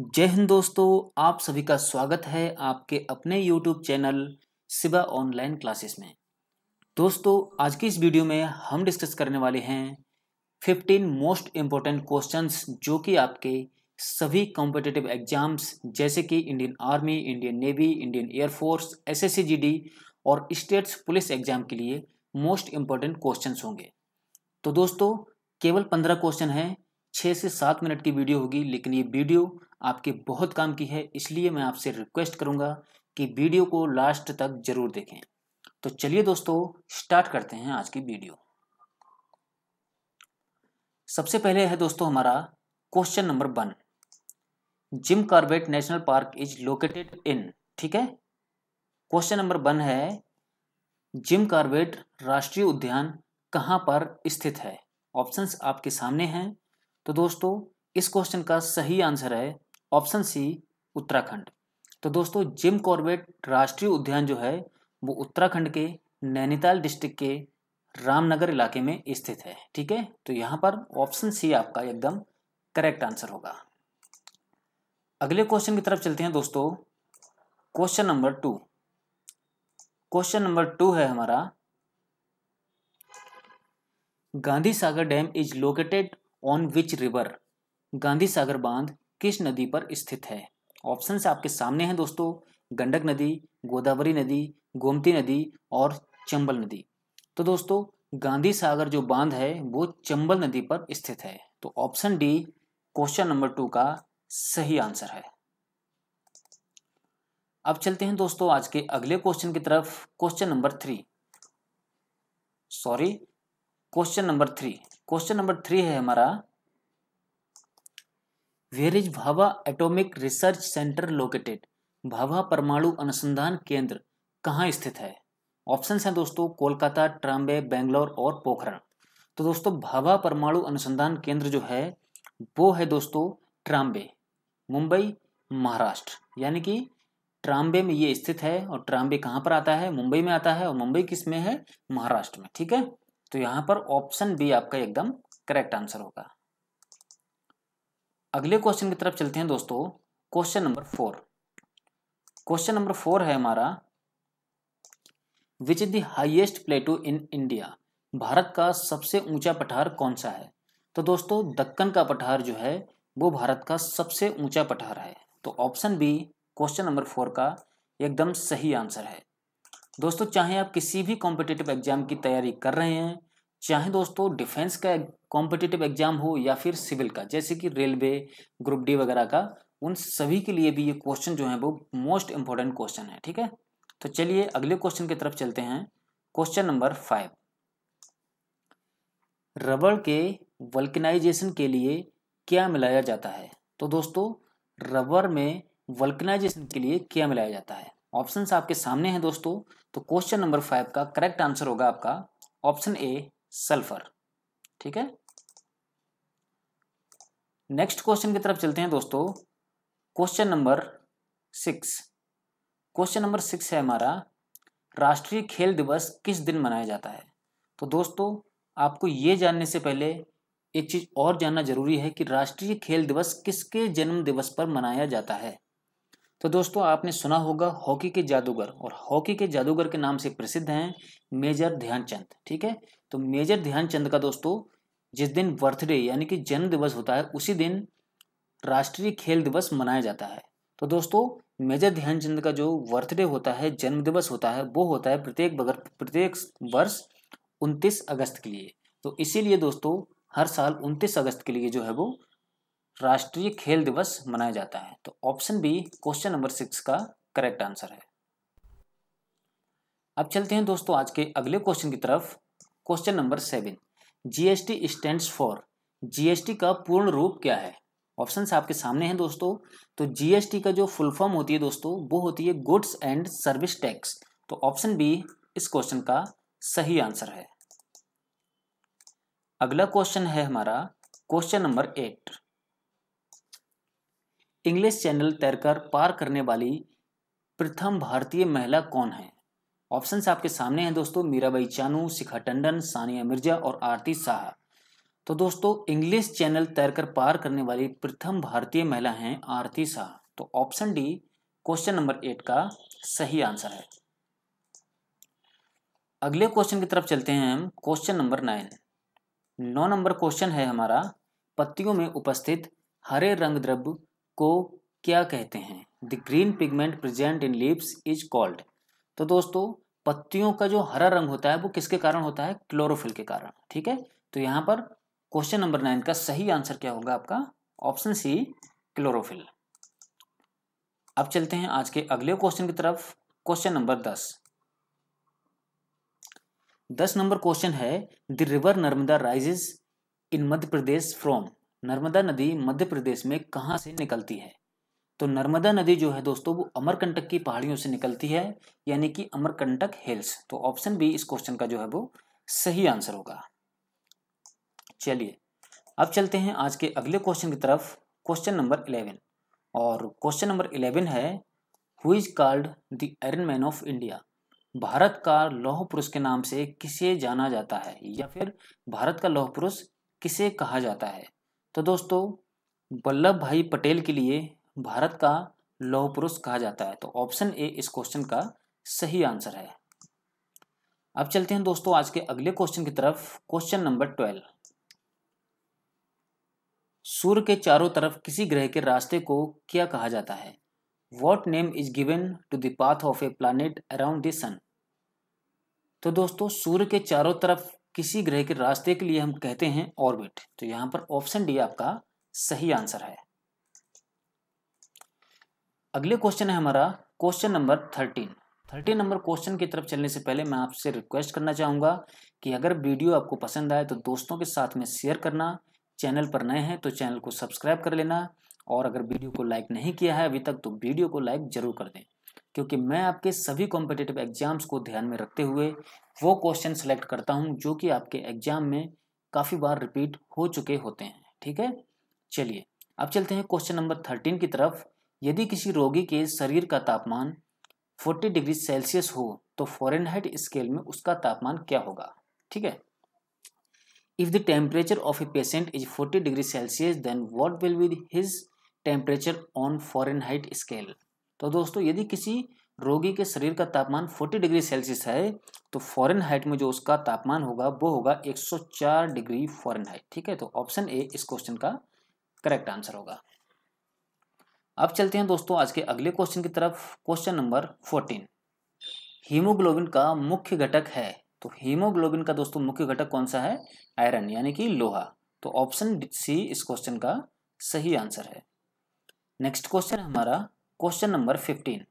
जय हिंद दोस्तों आप सभी का स्वागत है आपके अपने YouTube channel Siba online classes में दोस्तों आज की इस वीडियो में हम डिस्कस करने वाले हैं 15 मोस्ट इम्पोर्टेंट क्वेश्चंस जो कि आपके सभी कॉम्पिटेटिव एग्जाम्स जैसे कि Indian army Indian navy Indian air force एस और स्टेट्स पुलिस एग्जाम के लिए मोस्ट इम्पोर्टेंट क्वेश्चन होंगे तो दोस्तों केवल पंद्रह क्वेश्चन हैं छः से सात मिनट की वीडियो होगी लेकिन ये वीडियो आपके बहुत काम की है इसलिए मैं आपसे रिक्वेस्ट करूंगा कि वीडियो को लास्ट तक जरूर देखें तो चलिए दोस्तों स्टार्ट करते हैं आज की वीडियो सबसे पहले है दोस्तों हमारा question number one Jim Corbett national park is located in ठीक है क्वेश्चन नंबर वन है जिम कार्बेट राष्ट्रीय उद्यान कहां पर स्थित है ऑप्शंस आपके सामने हैं तो दोस्तों इस क्वेश्चन का सही आंसर है ऑप्शन सी उत्तराखंड तो दोस्तों जिम कॉर्बेट राष्ट्रीय उद्यान जो है वो उत्तराखंड के नैनीताल डिस्ट्रिक्ट के रामनगर इलाके में स्थित है ठीक है तो यहाँ पर ऑप्शन सी आपका एकदम करेक्ट आंसर होगा अगले क्वेश्चन की तरफ चलते हैं दोस्तों question number two question number two है हमारा Gandhi Sagar dam is located on which river Gandhi Sagar बांध किस नदी पर स्थित है ऑप्शन आपके सामने हैं दोस्तों गंडक नदी गोदावरी नदी गोमती नदी और चंबल नदी तो दोस्तों गांधी सागर जो बांध है वो चंबल नदी पर स्थित है तो option D question number two का सही आंसर है अब चलते हैं दोस्तों आज के अगले क्वेश्चन की तरफ question number three sorry question number three question number three है हमारा where is Bhabha atomic research centre located Bhabha परमाणु अनुसंधान केंद्र कहाँ स्थित है ऑप्शन हैं दोस्तों कोलकाता ट्राम्बे बेंगलोर और पोखरण तो दोस्तों भाभा परमाणु अनुसंधान केंद्र जो है वो है दोस्तों ट्राम्बे मुंबई महाराष्ट्र यानी कि ट्राम्बे में ये स्थित है और ट्राम्बे कहाँ पर आता है मुंबई में आता है और मुंबई किस में है महाराष्ट्र में ठीक है तो यहाँ पर ऑप्शन बी आपका एकदम करेक्ट आंसर होगा अगले क्वेश्चन की तरफ चलते हैं दोस्तों question number four question number four है हमारा which is the highest plateau in India भारत का सबसे ऊंचा पठार कौन सा है तो दोस्तों दक्कन का पठार जो है वो भारत का सबसे ऊंचा पठार है तो option B question number four का एकदम सही आंसर है दोस्तों चाहे आप किसी भी कॉम्पिटेटिव एग्जाम की तैयारी कर रहे हैं चाहे दोस्तों डिफेंस का कॉम्पिटिटिव एग्जाम हो या फिर सिविल का जैसे कि रेलवे ग्रुप डी वगैरह का उन सभी के लिए भी ये क्वेश्चन जो है वो मोस्ट इंपॉर्टेंट क्वेश्चन है ठीक है तो चलिए अगले क्वेश्चन की तरफ चलते हैं क्वेश्चन नंबर फाइव रबड़ के वल्कनाइजेशन के लिए क्या मिलाया जाता है तो दोस्तों रबर में वल्कनाइजेशन के लिए क्या मिलाया जाता है ऑप्शंस आपके सामने हैं दोस्तों तो क्वेश्चन नंबर फाइव का करेक्ट आंसर होगा आपका ऑप्शन ए सल्फर ठीक है नेक्स्ट क्वेश्चन की तरफ चलते हैं दोस्तों question number six question number six है हमारा राष्ट्रीय खेल दिवस किस दिन मनाया जाता है तो दोस्तों आपको ये जानने से पहले एक चीज़ और जानना जरूरी है कि राष्ट्रीय खेल दिवस किसके जन्म दिवस पर मनाया जाता है तो दोस्तों आपने सुना होगा हॉकी के जादूगर और हॉकी के जादूगर के नाम से प्रसिद्ध हैं मेजर ध्यानचंद ठीक है तो मेजर ध्यानचंद का दोस्तों जिस दिन बर्थडे यानी कि जन्म दिवस होता है उसी दिन राष्ट्रीय खेल दिवस मनाया जाता है तो दोस्तों मेजर ध्यानचंद का जो बर्थडे होता है जन्म दिवस होता है वो होता है प्रत्येक बगर प्रत्येक वर्ष उनतीस अगस्त के लिए तो इसीलिए दोस्तों हर साल उनतीस अगस्त के लिए जो है वो राष्ट्रीय खेल दिवस मनाया जाता है तो option B question number six का करेक्ट आंसर है अब चलते हैं दोस्तों आज के अगले क्वेश्चन की तरफ question number seven GST stand for GST का पूर्ण रूप क्या है ऑप्शन आपके सामने हैं दोस्तों तो जीएसटी का जो फुल फॉर्म होती है दोस्तों वो होती है गुड्स एंड सर्विस टैक्स तो ऑप्शन बी इस क्वेश्चन का सही आंसर है अगला क्वेश्चन है हमारा question number eight English channel तैरकर पार करने वाली प्रथम भारतीय महिला कौन है ऑप्शन आपके सामने हैं दोस्तों मीराबाई चानू शिखा टंडन सानिया मिर्जा और आरती शाह तो दोस्तों इंग्लिश चैनल तैरकर पार करने वाली प्रथम भारतीय महिला हैं आरती शाह तो option D question number eight का सही आंसर है अगले क्वेश्चन की तरफ चलते हैं हम क्वेश्चन नंबर नाइन नौ नंबर क्वेश्चन है हमारा पत्तियों में उपस्थित हरे रंग द्रव्य को क्या कहते हैं the green pigment present in leaves is called तो दोस्तों पत्तियों का जो हरा रंग होता है वो किसके कारण होता है क्लोरोफिल के कारण ठीक है तो यहाँ पर क्वेश्चन नंबर नाइन का सही आंसर क्या होगा आपका ऑप्शन सी क्लोरोफिल अब चलते हैं आज के अगले क्वेश्चन की तरफ क्वेश्चन नंबर दस दस नंबर क्वेश्चन है the river Narmada rises in Madhya Pradesh from Narmada नदी मध्य प्रदेश में कहाँ से निकलती है तो नर्मदा नदी जो है दोस्तों वो अमरकंटक की पहाड़ियों से निकलती है यानी कि अमरकंटक हिल्स तो ऑप्शन बी इस क्वेश्चन का जो है वो सही आंसर होगा चलिए अब चलते हैं आज के अगले क्वेश्चन की तरफ क्वेश्चन नंबर इलेवन और क्वेश्चन नंबर इलेवन है who is called the iron man of India भारत का लौह पुरुष के नाम से किसे जाना जाता है या फिर भारत का लौह पुरुष किसे कहा जाता है तो दोस्तों वल्लभ भाई पटेल के लिए भारत का लौह पुरुष कहा जाता है तो ऑप्शन ए इस क्वेश्चन का सही आंसर है अब चलते हैं दोस्तों आज के अगले क्वेश्चन की तरफ क्वेश्चन नंबर ट्वेल्व सूर्य के चारों तरफ किसी ग्रह के रास्ते को क्या कहा जाता है what name is given to दाथ of a planet around the sun तो दोस्तों सूर्य के चारों तरफ किसी ग्रह के रास्ते के लिए हम कहते हैं ऑर्बिट तो यहाँ पर ऑप्शन डी आपका सही आंसर है अगले क्वेश्चन है हमारा question number thirteen thirteen number question की तरफ चलने से पहले मैं आपसे रिक्वेस्ट करना चाहूंगा कि अगर वीडियो आपको पसंद आए तो दोस्तों के साथ में शेयर करना चैनल पर नए हैं तो चैनल को सब्सक्राइब कर लेना और अगर वीडियो को लाइक नहीं किया है अभी तक तो वीडियो को लाइक ज़रूर कर दें क्योंकि मैं आपके सभी कॉम्पिटेटिव एग्जाम्स को ध्यान में रखते हुए वो क्वेश्चन सेलेक्ट करता हूँ जो कि आपके एग्जाम में काफ़ी बार रिपीट हो चुके होते हैं ठीक है चलिए अब चलते हैं क्वेश्चन नंबर थर्टीन की तरफ यदि किसी रोगी के शरीर का तापमान फोर्टी डिग्री सेल्सियस हो तो फॉरेनहाइट स्केल में उसका तापमान क्या होगा ठीक है if the temperature of a patient is forty degree celsius then what will be his temperature on fahrenheit scale तो दोस्तों यदि किसी रोगी के शरीर का तापमान 40 डिग्री सेल्सियस है तो फॉरन हाइट में जो उसका तापमान होगा वो होगा 104 डिग्री फॉरन हाइट ठीक है तो ऑप्शन ए इस क्वेश्चन का करेक्ट आंसर होगा अब चलते हैं दोस्तों आज के अगले क्वेश्चन की तरफ क्वेश्चन नंबर फोर्टीन हीमोग्लोबिन का मुख्य घटक है तो हीमोग्लोबिन का दोस्तों मुख्य घटक कौन सा है आयरन यानी कि लोहा तो ऑप्शन सी इस क्वेश्चन का सही आंसर है नेक्स्ट क्वेश्चन हमारा question number fifteen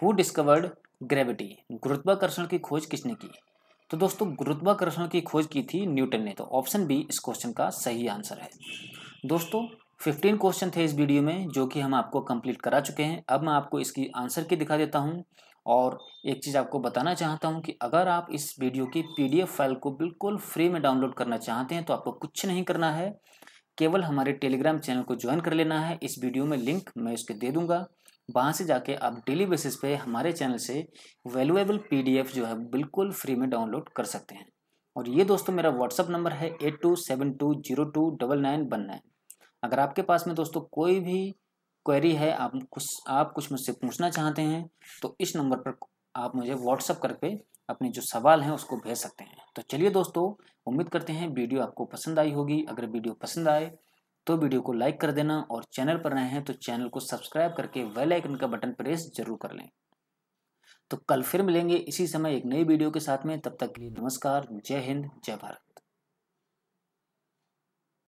who discovered gravity गुरुत्वाकर्षण की खोज किसने की तो दोस्तों गुरुत्वाकर्षण की खोज की थी न्यूटन ने तो ऑप्शन बी इस क्वेश्चन का सही आंसर है दोस्तों फिफ्टीन क्वेश्चन थे इस वीडियो में जो कि हम आपको कंप्लीट करा चुके हैं अब मैं आपको इसकी आंसर की दिखा देता हूं और एक चीज़ आपको बताना चाहता हूं कि अगर आप इस वीडियो की पीडीएफ फाइल को बिल्कुल फ्री में डाउनलोड करना चाहते हैं तो आपको कुछ नहीं करना है केवल हमारे टेलीग्राम चैनल को ज्वाइन कर लेना है इस वीडियो में लिंक मैं उसके दे दूंगा वहाँ से जाके आप डेली बेसिस पे हमारे चैनल से वैल्यूएबल पीडीएफ जो है बिल्कुल फ्री में डाउनलोड कर सकते हैं और ये दोस्तों मेरा व्हाट्सअप नंबर है eight two seven two zero two double nine one nine अगर आपके पास में दोस्तों कोई भी क्वेरी है आप कुछ आप कुछ मुझसे पूछना चाहते हैं तो इस नंबर पर आप मुझे व्हाट्सअप करके अपने जो सवाल हैं उसको भेज सकते हैं तो चलिए दोस्तों उम्मीद करते हैं वीडियो आपको पसंद आई होगी अगर वीडियो पसंद आए तो वीडियो को लाइक कर देना और चैनल पर नए हैं तो चैनल को सब्सक्राइब करके वेल आइकन का बटन प्रेस जरूर कर लें तो कल फिर मिलेंगे इसी समय एक नई वीडियो के साथ में तब तक के लिए नमस्कार जय हिंद जय भारत